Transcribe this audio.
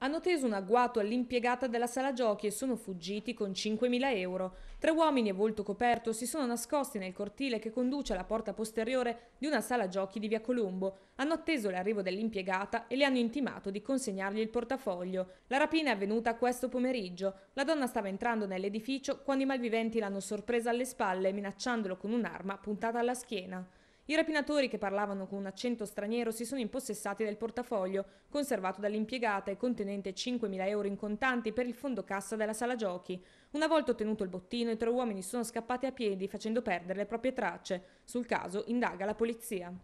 Hanno teso un agguato all'impiegata della sala giochi e sono fuggiti con 5.000 euro. Tre uomini a volto coperto si sono nascosti nel cortile che conduce alla porta posteriore di una sala giochi di via Colombo. Hanno atteso l'arrivo dell'impiegata e le hanno intimato di consegnargli il portafoglio. La rapina è avvenuta questo pomeriggio. La donna stava entrando nell'edificio quando i malviventi l'hanno sorpresa alle spalle minacciandolo con un'arma puntata alla schiena. I rapinatori, che parlavano con un accento straniero, si sono impossessati del portafoglio, conservato dall'impiegata e contenente 5.000 euro in contanti per il fondo cassa della sala giochi. Una volta ottenuto il bottino, i tre uomini sono scappati a piedi, facendo perdere le proprie tracce. Sul caso indaga la polizia.